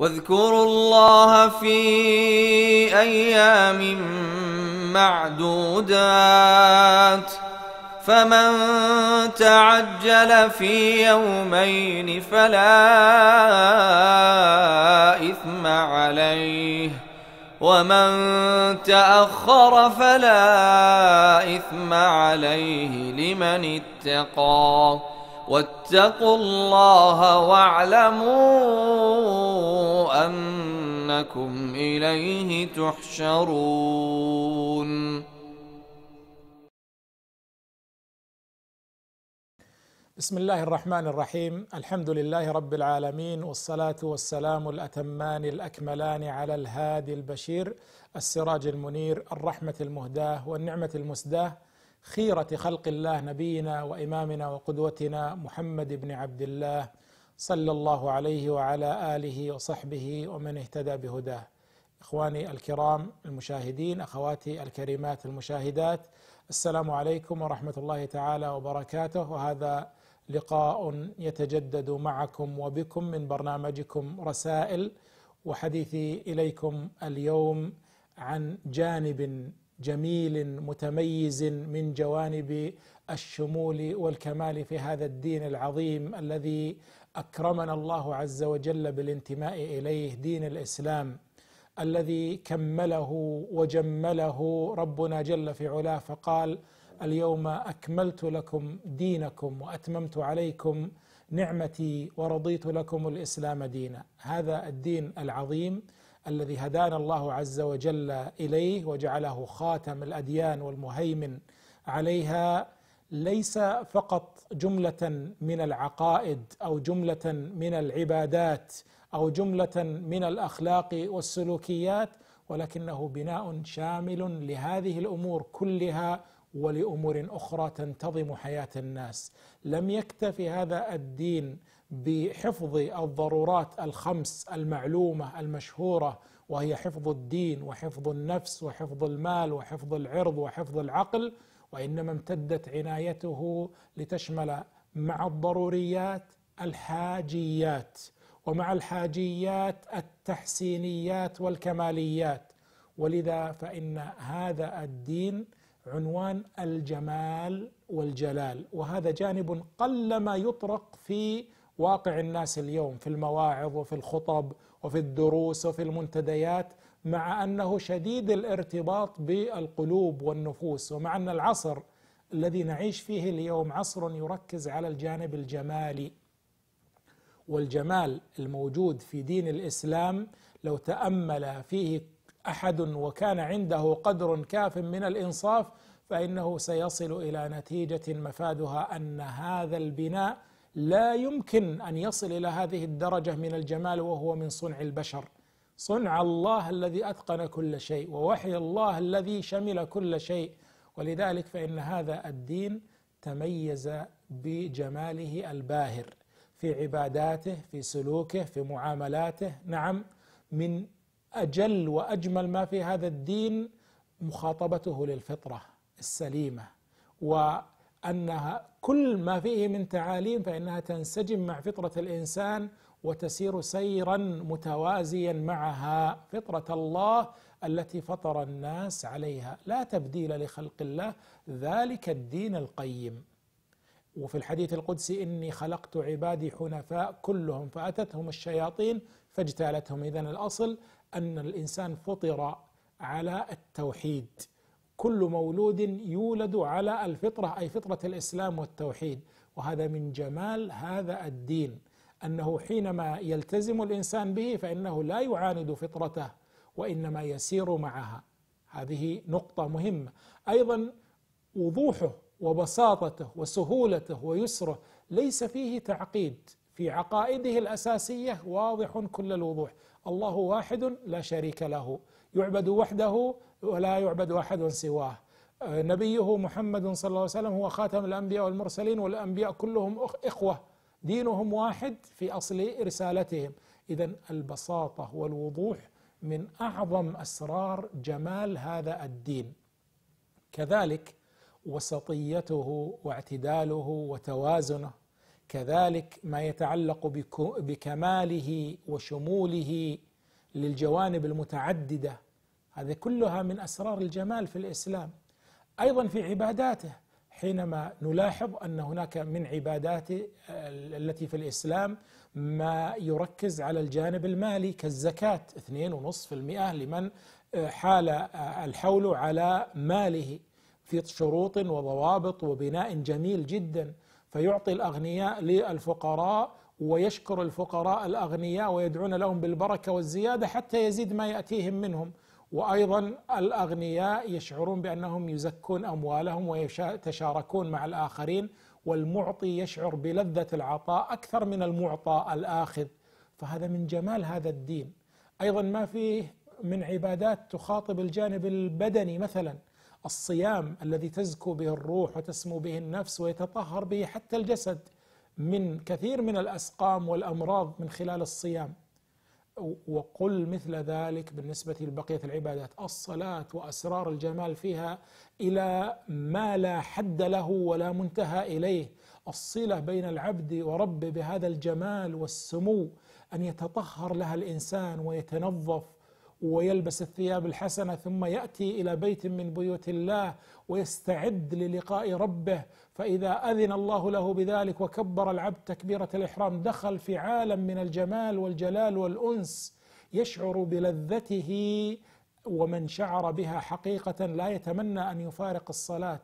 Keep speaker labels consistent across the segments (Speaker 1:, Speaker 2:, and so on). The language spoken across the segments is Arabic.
Speaker 1: واذكروا الله في ايام معدودات فمن تعجل في يومين فلا اثم عليه ومن تاخر فلا اثم عليه لمن اتقى واتقوا الله واعلموا انكم اليه تحشرون
Speaker 2: بسم الله الرحمن الرحيم الحمد لله رب العالمين والصلاه والسلام الاتمان الاكملان على الهادي البشير السراج المنير الرحمه المهداه والنعمه المسداه خيرة خلق الله نبينا وإمامنا وقدوتنا محمد بن عبد الله صلى الله عليه وعلى آله وصحبه ومن اهتدى بهداه إخواني الكرام المشاهدين أخواتي الكريمات المشاهدات السلام عليكم ورحمة الله تعالى وبركاته وهذا لقاء يتجدد معكم وبكم من برنامجكم رسائل وحديثي إليكم اليوم عن جانب جميل متميز من جوانب الشمول والكمال في هذا الدين العظيم الذي اكرمنا الله عز وجل بالانتماء اليه دين الاسلام الذي كمله وجمله ربنا جل في علاه فقال اليوم اكملت لكم دينكم واتممت عليكم نعمتي ورضيت لكم الاسلام دينا هذا الدين العظيم الذي هدانا الله عز وجل اليه وجعله خاتم الاديان والمهيمن عليها ليس فقط جمله من العقائد او جمله من العبادات او جمله من الاخلاق والسلوكيات ولكنه بناء شامل لهذه الامور كلها ولامور اخرى تنتظم حياه الناس لم يكتف هذا الدين بحفظ الضرورات الخمس المعلومه المشهوره وهي حفظ الدين وحفظ النفس وحفظ المال وحفظ العرض وحفظ العقل وانما امتدت عنايته لتشمل مع الضروريات الحاجيات ومع الحاجيات التحسينيات والكماليات ولذا فان هذا الدين عنوان الجمال والجلال وهذا جانب قلما يطرق في واقع الناس اليوم في المواعظ وفي الخطب وفي الدروس وفي المنتديات مع انه شديد الارتباط بالقلوب والنفوس ومع ان العصر الذي نعيش فيه اليوم عصر يركز على الجانب الجمالي والجمال الموجود في دين الاسلام لو تامل فيه احد وكان عنده قدر كاف من الانصاف فانه سيصل الى نتيجه مفادها ان هذا البناء لا يمكن ان يصل الى هذه الدرجه من الجمال وهو من صنع البشر صنع الله الذي اتقن كل شيء ووحي الله الذي شمل كل شيء ولذلك فان هذا الدين تميز بجماله الباهر في عباداته في سلوكه في معاملاته نعم من اجل واجمل ما في هذا الدين مخاطبته للفطره السليمه وانها كل ما فيه من تعاليم فانها تنسجم مع فطره الانسان وتسير سيرا متوازيا معها فطره الله التي فطر الناس عليها لا تبديل لخلق الله ذلك الدين القيم وفي الحديث القدسي اني خلقت عبادي حنفاء كلهم فاتتهم الشياطين فاجتالتهم اذا الاصل ان الانسان فطر على التوحيد كل مولود يولد على الفطره اي فطره الاسلام والتوحيد وهذا من جمال هذا الدين انه حينما يلتزم الانسان به فانه لا يعاند فطرته وانما يسير معها هذه نقطه مهمه ايضا وضوحه وبساطته وسهولته ويسره ليس فيه تعقيد في عقائده الاساسيه واضح كل الوضوح الله واحد لا شريك له يعبد وحده ولا يعبد احد سواه آه، نبيه محمد صلى الله عليه وسلم هو خاتم الانبياء والمرسلين والانبياء كلهم اخوه دينهم واحد في اصل رسالتهم اذا البساطه والوضوح من اعظم اسرار جمال هذا الدين كذلك وسطيته واعتداله وتوازنه كذلك ما يتعلق بكماله وشموله للجوانب المتعدده هذه كلها من اسرار الجمال في الاسلام ايضا في عباداته حينما نلاحظ ان هناك من عبادات التي في الاسلام ما يركز على الجانب المالي كالزكاه 2.5% لمن حال الحول على ماله في شروط وضوابط وبناء جميل جدا فيعطي الاغنياء للفقراء ويشكر الفقراء الاغنياء ويدعون لهم بالبركه والزياده حتى يزيد ما ياتيهم منهم وايضا الاغنياء يشعرون بانهم يزكون اموالهم ويتشاركون مع الاخرين والمعطي يشعر بلذه العطاء اكثر من المعطى الاخذ فهذا من جمال هذا الدين ايضا ما فيه من عبادات تخاطب الجانب البدني مثلا الصيام الذي تزكو به الروح وتسمو به النفس ويتطهر به حتى الجسد من كثير من الاسقام والامراض من خلال الصيام وقل مثل ذلك بالنسبه لبقيه العبادات الصلاه واسرار الجمال فيها الى ما لا حد له ولا منتهى اليه الصله بين العبد وربه بهذا الجمال والسمو ان يتطهر لها الانسان ويتنظف ويلبس الثياب الحسنه ثم ياتي الى بيت من بيوت الله ويستعد للقاء ربه فاذا اذن الله له بذلك وكبر العبد تكبيره الاحرام دخل في عالم من الجمال والجلال والانس يشعر بلذته ومن شعر بها حقيقه لا يتمنى ان يفارق الصلاه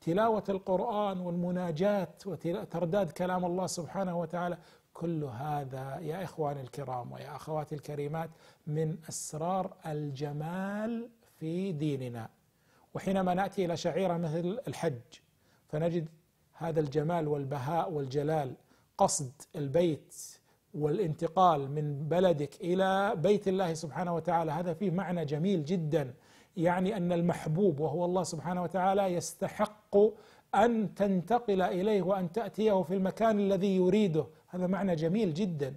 Speaker 2: تلاوه القران والمناجاه وترداد كلام الله سبحانه وتعالى كل هذا يا اخواني الكرام ويا اخواتي الكريمات من اسرار الجمال في ديننا وحينما ناتي الى شعيره مثل الحج فنجد هذا الجمال والبهاء والجلال قصد البيت والانتقال من بلدك الى بيت الله سبحانه وتعالى هذا فيه معنى جميل جدا يعني ان المحبوب وهو الله سبحانه وتعالى يستحق ان تنتقل اليه وان تاتيه في المكان الذي يريده هذا معنى جميل جدا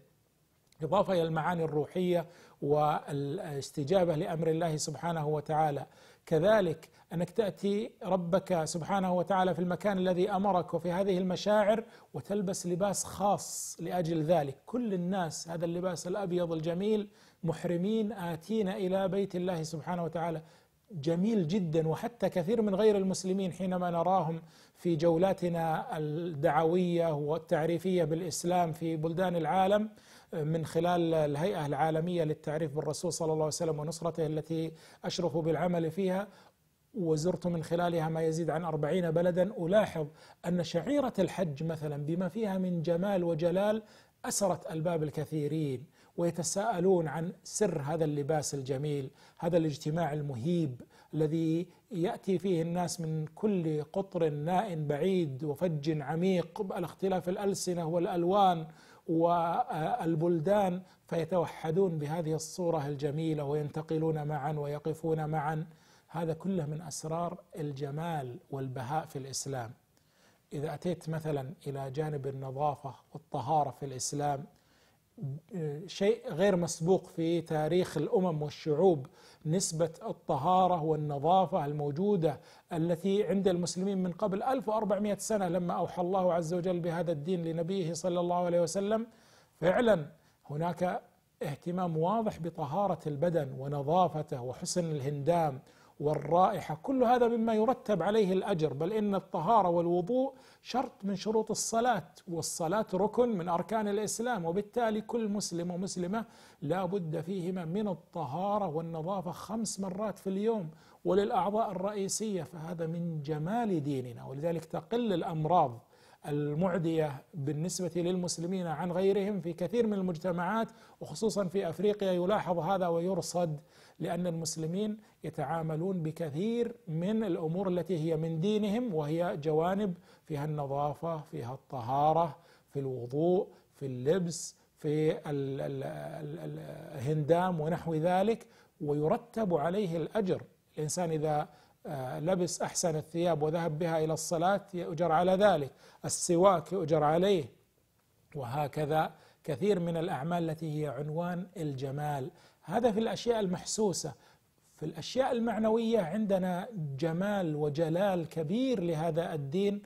Speaker 2: إضافة إلى المعاني الروحية والاستجابة لأمر الله سبحانه وتعالى كذلك أنك تأتي ربك سبحانه وتعالى في المكان الذي أمرك وفي هذه المشاعر وتلبس لباس خاص لأجل ذلك كل الناس هذا اللباس الأبيض الجميل محرمين آتين إلى بيت الله سبحانه وتعالى جميل جدا وحتى كثير من غير المسلمين حينما نراهم في جولاتنا الدعويه والتعريفيه بالاسلام في بلدان العالم من خلال الهيئه العالميه للتعريف بالرسول صلى الله عليه وسلم ونصرته التي اشرف بالعمل فيها وزرت من خلالها ما يزيد عن أربعين بلدا ألاحظ أن شعيرة الحج مثلا بما فيها من جمال وجلال أسرت ألباب الكثيرين ويتساءلون عن سر هذا اللباس الجميل هذا الاجتماع المهيب الذي ياتي فيه الناس من كل قطر ناء بعيد وفج عميق على اختلاف الالسنه والالوان والبلدان فيتوحدون بهذه الصوره الجميله وينتقلون معا ويقفون معا هذا كله من اسرار الجمال والبهاء في الاسلام اذا اتيت مثلا الى جانب النظافه والطهاره في الاسلام شيء غير مسبوق في تاريخ الامم والشعوب نسبه الطهاره والنظافه الموجوده التي عند المسلمين من قبل 1400 سنه لما اوحى الله عز وجل بهذا الدين لنبيه صلى الله عليه وسلم فعلا هناك اهتمام واضح بطهاره البدن ونظافته وحسن الهندام والرائحة كل هذا مما يرتب عليه الأجر بل إن الطهارة والوضوء شرط من شروط الصلاة والصلاة ركن من أركان الإسلام وبالتالي كل مسلم ومسلمة لا بد فيهما من الطهارة والنظافة خمس مرات في اليوم وللأعضاء الرئيسية فهذا من جمال ديننا ولذلك تقل الأمراض المعدية بالنسبة للمسلمين عن غيرهم في كثير من المجتمعات وخصوصا في أفريقيا يلاحظ هذا ويرصد لأن المسلمين يتعاملون بكثير من الأمور التي هي من دينهم وهي جوانب فيها النظافة فيها الطهارة في الوضوء في اللبس في الهندام ونحو ذلك ويرتب عليه الأجر الإنسان إذا آه، لبس أحسن الثياب وذهب بها إلى الصلاة يؤجر على ذلك السواك يؤجر عليه وهكذا كثير من الأعمال التي هي عنوان الجمال هذا في الأشياء المحسوسة في الأشياء المعنوية عندنا جمال وجلال كبير لهذا الدين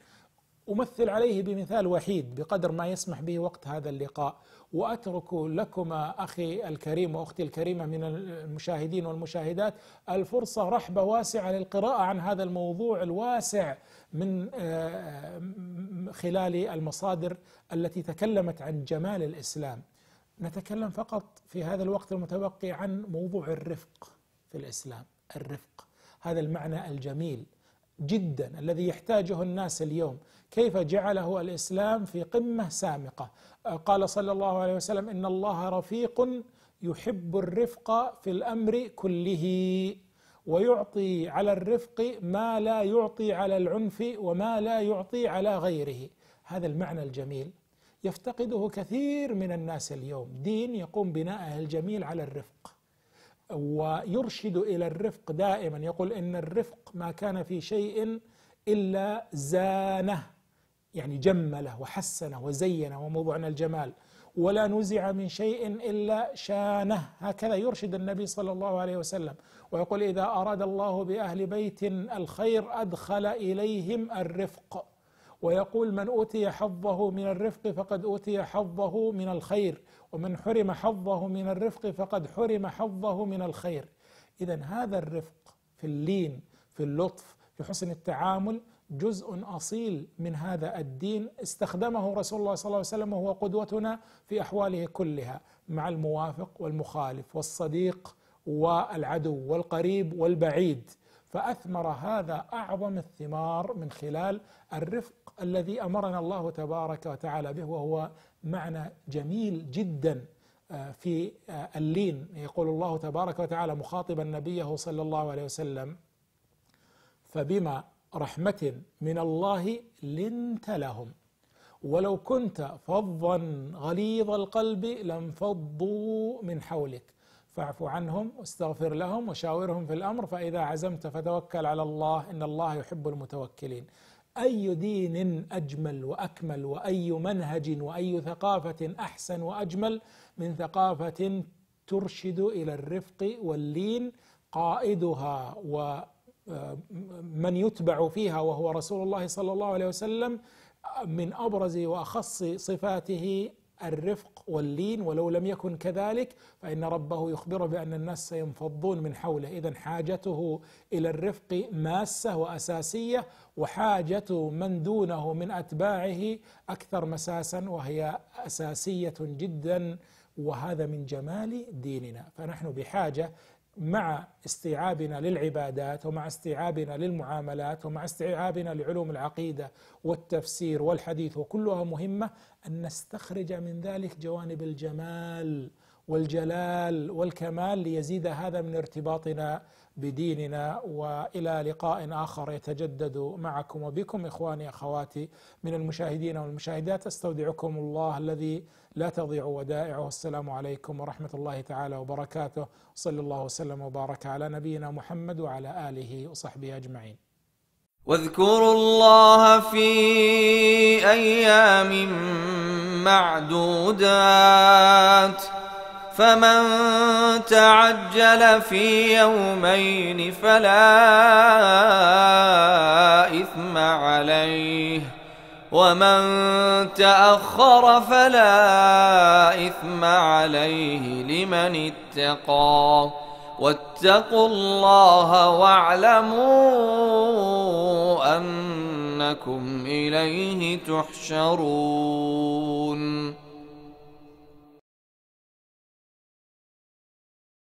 Speaker 2: أمثل عليه بمثال وحيد بقدر ما يسمح به وقت هذا اللقاء وأترك لكما أخي الكريم وأختي الكريمة من المشاهدين والمشاهدات الفرصة رحبة واسعة للقراءة عن هذا الموضوع الواسع من آه، خلال المصادر التي تكلمت عن جمال الإسلام نتكلم فقط في هذا الوقت المتبقي عن موضوع الرفق في الإسلام الرفق هذا المعنى الجميل جدا الذي يحتاجه الناس اليوم كيف جعله الإسلام في قمة سامقة آه، قال صلى الله عليه وسلم إن الله رفيق يحب الرفق في الأمر كله ويعطي على الرفق ما لا يعطي على العنف وما لا يعطي على غيره هذا المعنى الجميل يفتقده كثير من الناس اليوم دين يقوم بناءه الجميل على الرفق ويرشد الى الرفق دائما يقول ان الرفق ما كان في شيء الا زانه يعني جمله وحسنه وزينه وموضوعنا الجمال ولا نزع من شيء إلا شانه هكذا يرشد النبي صلى الله عليه وسلم ويقول إذا أراد الله بأهل بيت الخير أدخل إليهم الرفق ويقول من أوتي حظه من الرفق فقد أوتي حظه من الخير ومن حرم حظه من الرفق فقد حرم حظه من الخير إذا هذا الرفق في اللين في اللطف في حسن التعامل جزء اصيل من هذا الدين استخدمه رسول الله صلى الله عليه وسلم وهو قدوتنا في احواله كلها مع الموافق والمخالف والصديق والعدو والقريب والبعيد فاثمر هذا اعظم الثمار من خلال الرفق الذي امرنا الله تبارك وتعالى به وهو معنى جميل جدا آه، في آه، اللين يقول الله تبارك وتعالى مخاطبا نبيه صلى الله عليه وسلم فبما رحمة من الله لنت لهم ولو كنت فظا غليظ القلب لانفضوا من حولك فاعف عنهم واستغفر لهم وشاورهم في الامر فاذا عزمت فتوكل على الله ان الله يحب المتوكلين. اي دين اجمل واكمل واي منهج واي ثقافه احسن واجمل من ثقافه ترشد الى الرفق واللين قائدها و من يتبع فيها وهو رسول الله صلى الله عليه وسلم من ابرز واخص صفاته الرفق واللين ولو لم يكن كذلك فإن ربه يخبره بأن الناس سينفضون من حوله إذا حاجته إلى الرفق ماسة وأساسية وحاجة من دونه من أتباعه أكثر مساسا وهي أساسية جدا وهذا من جمال ديننا فنحن بحاجة مع استيعابنا للعبادات ومع استيعابنا للمعاملات ومع استيعابنا لعلوم العقيده والتفسير والحديث وكلها مهمه ان نستخرج من ذلك جوانب الجمال والجلال والكمال ليزيد هذا من ارتباطنا بديننا والى لقاء اخر يتجدد معكم وبكم اخواني اخواتي من المشاهدين والمشاهدات استودعكم الله الذي لا تضيع ودائعه السلام عليكم ورحمه الله تعالى وبركاته صلى الله وسلم وبارك على نبينا محمد وعلى اله وصحبه اجمعين.
Speaker 1: واذكروا الله في ايام معدودات فمن تعجل في يومين فلا إثم عليه ومن تأخر فلا إثم عليه لمن اتقى واتقوا الله واعلموا أنكم إليه تحشرون